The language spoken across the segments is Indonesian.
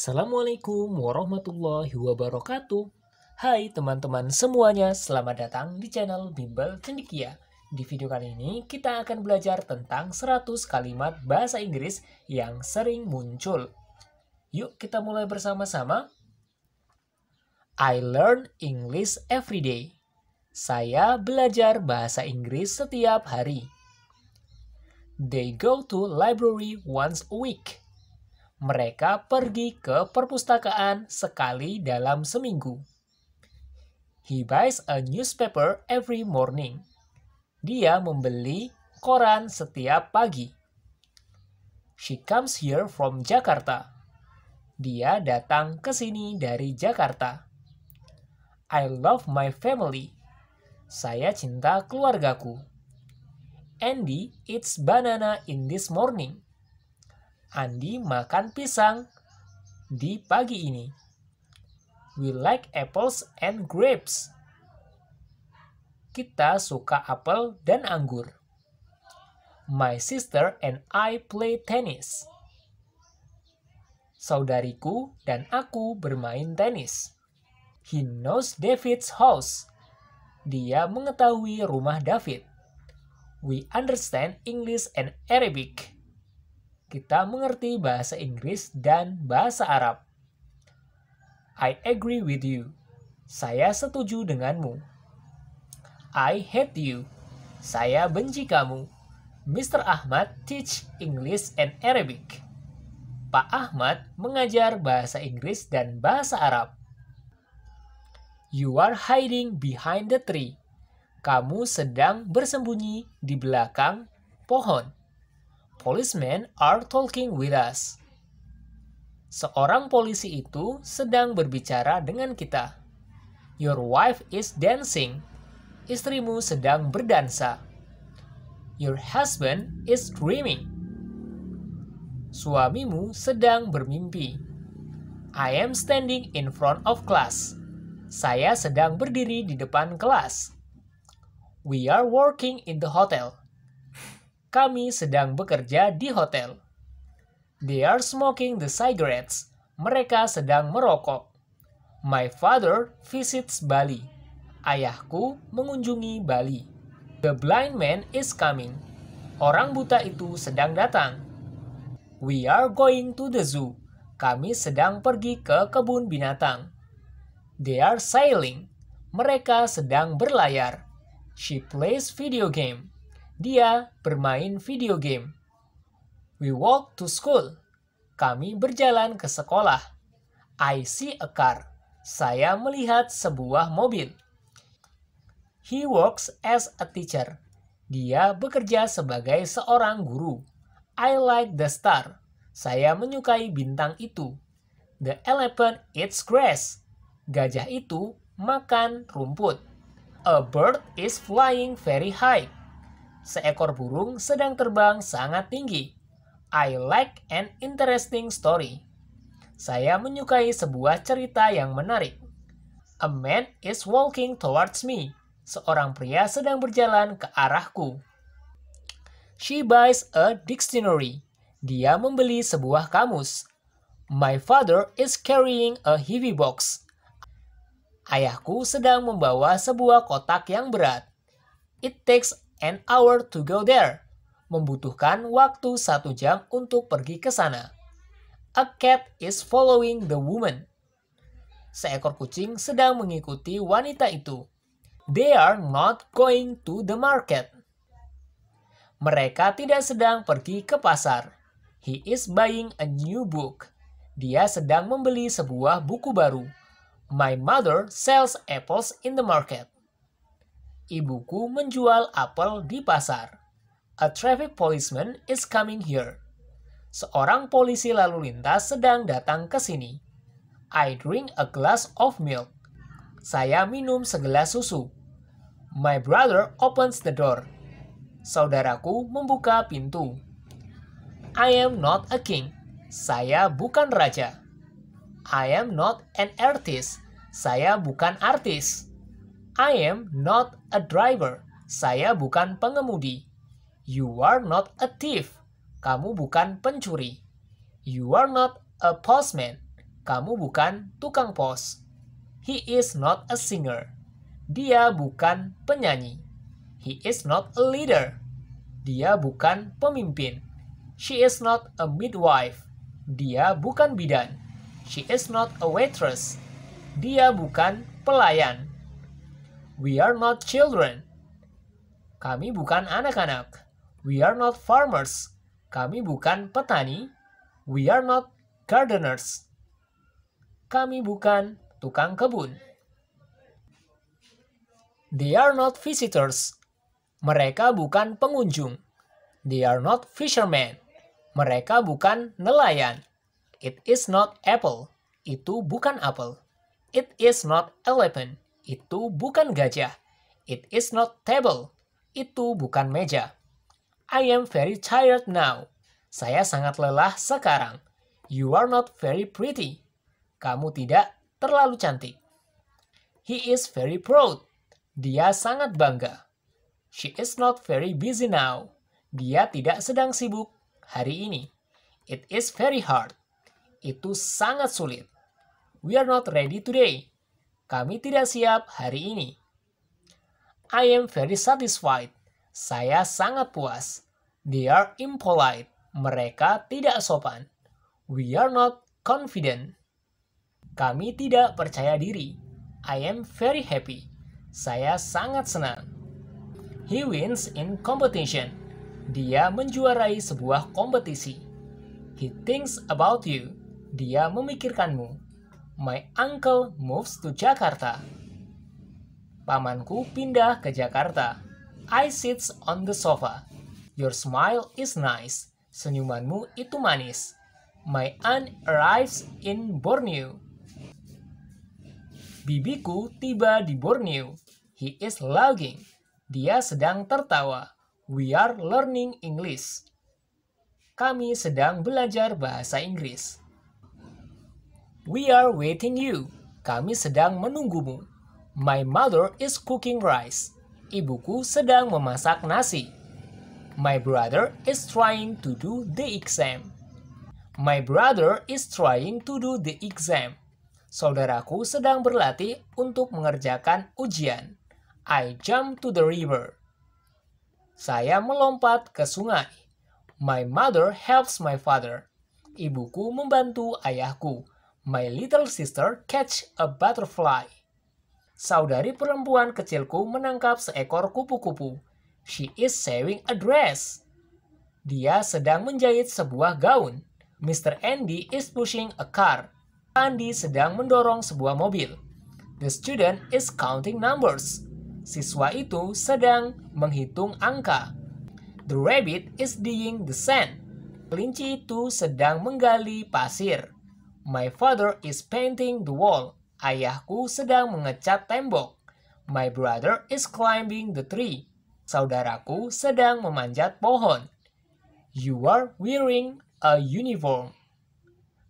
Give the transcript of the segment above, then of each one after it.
Assalamualaikum warahmatullahi wabarakatuh. Hai teman-teman semuanya, selamat datang di channel Bimbel Cendikia. Di video kali ini kita akan belajar tentang 100 kalimat bahasa Inggris yang sering muncul. Yuk kita mulai bersama-sama. I learn English every day. Saya belajar bahasa Inggris setiap hari. They go to library once a week mereka pergi ke perpustakaan sekali dalam seminggu. He buys a newspaper every morning. Dia membeli koran setiap pagi. She comes here from Jakarta. Dia datang ke sini dari Jakarta. I love my family. Saya cinta keluargaku. Andy eats banana in this morning. Andi makan pisang di pagi ini. We like apples and grapes. Kita suka apel dan anggur. My sister and I play tennis. Saudariku dan aku bermain tenis. He knows David's house. Dia mengetahui rumah David. We understand English and Arabic kita mengerti bahasa Inggris dan bahasa Arab. I agree with you. Saya setuju denganmu. I hate you. Saya benci kamu. Mr. Ahmad teach English and Arabic. Pak Ahmad mengajar bahasa Inggris dan bahasa Arab. You are hiding behind the tree. Kamu sedang bersembunyi di belakang pohon. Policemen are talking with us. Seorang polisi itu sedang berbicara dengan kita. Your wife is dancing. Istrimu sedang berdansa. Your husband is dreaming. Suamimu sedang bermimpi. I am standing in front of class. Saya sedang berdiri di depan kelas. We are working in the hotel. Kami sedang bekerja di hotel. They are smoking the cigarettes. Mereka sedang merokok. My father visits Bali. Ayahku mengunjungi Bali. The blind man is coming. Orang buta itu sedang datang. We are going to the zoo. Kami sedang pergi ke kebun binatang. They are sailing. Mereka sedang berlayar. She plays video game. Dia bermain video game. We walk to school. Kami berjalan ke sekolah. I see a car. Saya melihat sebuah mobil. He works as a teacher. Dia bekerja sebagai seorang guru. I like the star. Saya menyukai bintang itu. The elephant eats grass. Gajah itu makan rumput. A bird is flying very high seekor burung sedang terbang sangat tinggi. I like an interesting story. Saya menyukai sebuah cerita yang menarik. A man is walking towards me. Seorang pria sedang berjalan ke arahku. She buys a dictionary. Dia membeli sebuah kamus. My father is carrying a heavy box. Ayahku sedang membawa sebuah kotak yang berat. It takes an hour to go there. Membutuhkan waktu satu jam untuk pergi ke sana. A cat is following the woman. Seekor kucing sedang mengikuti wanita itu. They are not going to the market. Mereka tidak sedang pergi ke pasar. He is buying a new book. Dia sedang membeli sebuah buku baru. My mother sells apples in the market. Ibuku menjual apel di pasar. A traffic policeman is coming here. Seorang polisi lalu lintas sedang datang ke sini. I drink a glass of milk. Saya minum segelas susu. My brother opens the door. Saudaraku membuka pintu. I am not a king. Saya bukan raja. I am not an artist. Saya bukan artis. I am not a driver. Saya bukan pengemudi. You are not a thief. Kamu bukan pencuri. You are not a postman. Kamu bukan tukang pos. He is not a singer. Dia bukan penyanyi. He is not a leader. Dia bukan pemimpin. She is not a midwife. Dia bukan bidan. She is not a waitress. Dia bukan pelayan. We are not children. Kami bukan anak-anak. We are not farmers. Kami bukan petani. We are not gardeners. Kami bukan tukang kebun. They are not visitors. Mereka bukan pengunjung. They are not fishermen. Mereka bukan nelayan. It is not apple. Itu bukan apel. It is not elephant. Itu bukan gajah. It is not table. Itu bukan meja. I am very tired now. Saya sangat lelah sekarang. You are not very pretty. Kamu tidak terlalu cantik. He is very proud. Dia sangat bangga. She is not very busy now. Dia tidak sedang sibuk hari ini. It is very hard. Itu sangat sulit. We are not ready today. Kami tidak siap hari ini. I am very satisfied. Saya sangat puas. They are impolite. Mereka tidak sopan. We are not confident. Kami tidak percaya diri. I am very happy. Saya sangat senang. He wins in competition. Dia menjuarai sebuah kompetisi. He thinks about you. Dia memikirkanmu. My uncle moves to Jakarta. Pamanku pindah ke Jakarta. I sits on the sofa. Your smile is nice. Senyumanmu itu manis. My aunt arrives in Borneo. Bibiku tiba di Borneo. He is laughing. Dia sedang tertawa. We are learning English. Kami sedang belajar bahasa Inggris. We are waiting you. Kami sedang menunggumu. My mother is cooking rice. Ibuku sedang memasak nasi. My brother is trying to do the exam. My brother is trying to do the exam. Saudaraku sedang berlatih untuk mengerjakan ujian. I jump to the river. Saya melompat ke sungai. My mother helps my father. Ibuku membantu ayahku. My little sister catch a butterfly. Saudari perempuan kecilku menangkap seekor kupu-kupu. She is sewing a dress. Dia sedang menjahit sebuah gaun. Mr. Andy is pushing a car. Andy sedang mendorong sebuah mobil. The student is counting numbers. Siswa itu sedang menghitung angka. The rabbit is digging the sand. Kelinci itu sedang menggali pasir. My father is painting the wall. Ayahku sedang mengecat tembok. My brother is climbing the tree. Saudaraku sedang memanjat pohon. You are wearing a uniform.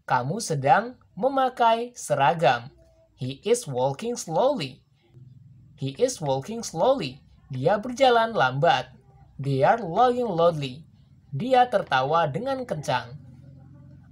Kamu sedang memakai seragam. He is walking slowly. He is walking slowly. Dia berjalan lambat. They are laughing loudly. Dia tertawa dengan kencang.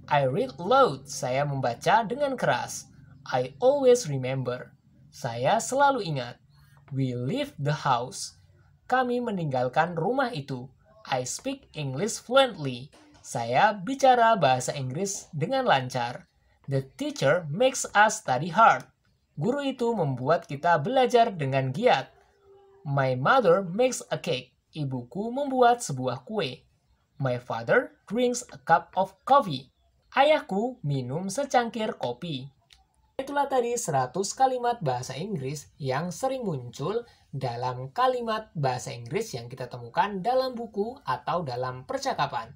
I read loud. Saya membaca dengan keras. I always remember. Saya selalu ingat. We leave the house. Kami meninggalkan rumah itu. I speak English fluently. Saya bicara bahasa Inggris dengan lancar. The teacher makes us study hard. Guru itu membuat kita belajar dengan giat. My mother makes a cake. Ibuku membuat sebuah kue. My father drinks a cup of coffee Ayahku minum secangkir kopi. Itulah tadi 100 kalimat bahasa Inggris yang sering muncul dalam kalimat bahasa Inggris yang kita temukan dalam buku atau dalam percakapan.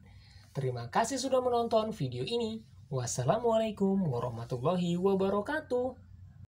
Terima kasih sudah menonton video ini. Wassalamualaikum warahmatullahi wabarakatuh.